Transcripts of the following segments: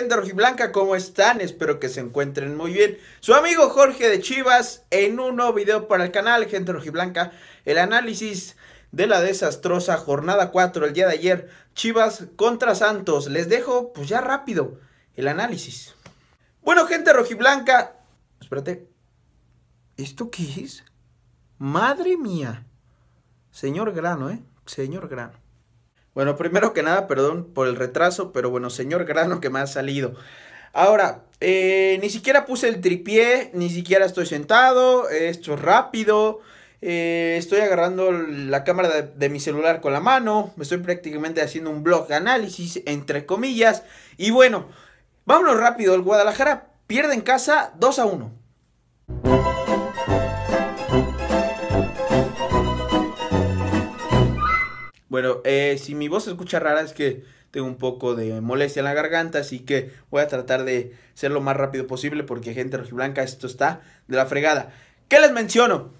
gente rojiblanca? ¿Cómo están? Espero que se encuentren muy bien. Su amigo Jorge de Chivas en un nuevo video para el canal Gente Rojiblanca. El análisis de la desastrosa jornada 4 el día de ayer. Chivas contra Santos. Les dejo pues ya rápido el análisis. Bueno, gente rojiblanca. Espérate. ¿Esto qué es? Madre mía. Señor Grano, ¿eh? Señor Grano. Bueno, primero que nada, perdón por el retraso, pero bueno, señor grano que me ha salido. Ahora, eh, ni siquiera puse el tripié, ni siquiera estoy sentado, esto es rápido, eh, estoy agarrando la cámara de, de, mi celular con la mano, me estoy prácticamente haciendo un blog de análisis, entre comillas, y bueno, vámonos rápido, el Guadalajara pierde en casa 2 a 1. Bueno, eh, si mi voz se escucha rara es que tengo un poco de molestia en la garganta, así que voy a tratar de ser lo más rápido posible porque gente rojiblanca, esto está de la fregada. ¿Qué les menciono?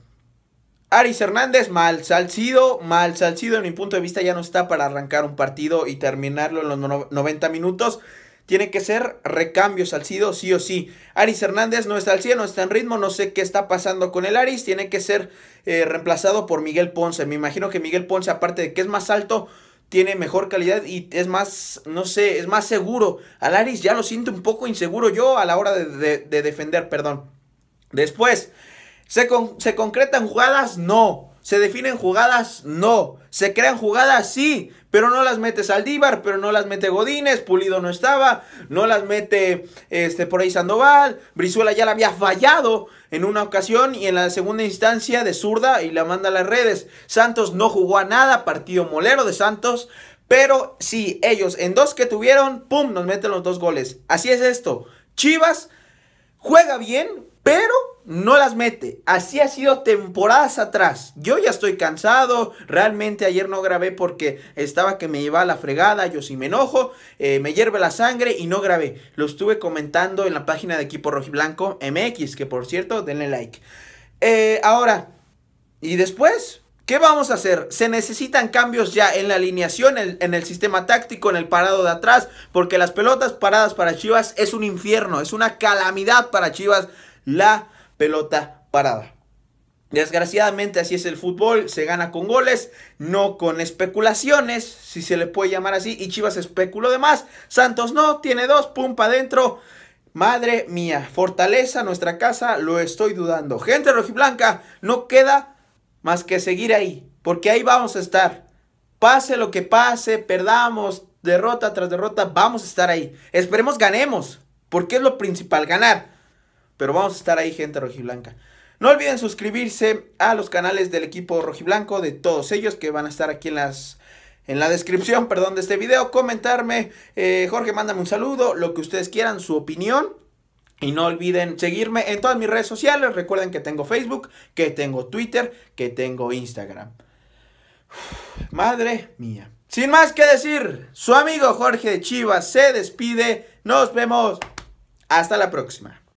Aris Hernández, mal Salcido, mal Salcido en mi punto de vista ya no está para arrancar un partido y terminarlo en los 90 minutos. Tiene que ser recambio Salcido, sí o sí. Aris Hernández no está al 100, no está en ritmo, no sé qué está pasando con el Aris. Tiene que ser eh, reemplazado por Miguel Ponce. Me imagino que Miguel Ponce, aparte de que es más alto, tiene mejor calidad y es más, no sé, es más seguro. Al Aris ya lo siento un poco inseguro yo a la hora de, defender, perdón. Después, ¿se, ¿se concretan jugadas? No. ¿Se definen jugadas? No. ¿Se crean jugadas? Sí pero no las mete Saldívar, pero no las mete Godínez, Pulido no estaba, no las mete este, por ahí Sandoval, Brizuela ya la había fallado en una ocasión y en la segunda instancia de zurda y la manda a las redes. Santos no jugó a nada, partido molero de Santos, pero sí, ellos en dos que tuvieron, ¡pum!, nos meten los dos goles. Así es esto. Chivas juega bien, pero no las mete. Así ha sido temporadas atrás. Yo ya estoy cansado. Realmente ayer no grabé porque estaba que me llevaba la fregada. Yo sí me enojo. Eh, me hierve la sangre y no grabé. Lo estuve comentando en la página de equipo rojiblanco MX. Que por cierto, denle like. Eh, ahora, y después, ¿Qué vamos a hacer? Se necesitan cambios ya en la alineación, en, el sistema táctico, en el parado de atrás, porque las pelotas paradas para Chivas es un infierno, es una calamidad para Chivas la pelota parada. Desgraciadamente así es el fútbol, se gana con goles, no con especulaciones, si se le puede llamar así, y Chivas especuló de más, Santos no, tiene dos, pum, pa' adentro, Madre mía, fortaleza, nuestra casa, lo estoy dudando. Gente rojiblanca, no queda más que seguir ahí, porque ahí vamos a estar. Pase lo que pase, perdamos, derrota tras derrota, vamos a estar ahí. Esperemos ganemos, porque es lo principal, ganar. Pero vamos a estar ahí, gente rojiblanca. No olviden suscribirse a los canales del equipo rojiblanco, de todos ellos que van a estar aquí en las en la descripción, perdón, de este video, comentarme, eh, Jorge, mándame un saludo, lo que ustedes quieran, su opinión. Y no olviden seguirme en todas mis redes sociales. Recuerden que tengo Facebook, que tengo Twitter, que tengo Instagram. madre mía. Sin más que decir, su amigo Jorge de Chivas se despide. Nos vemos. Hasta la próxima.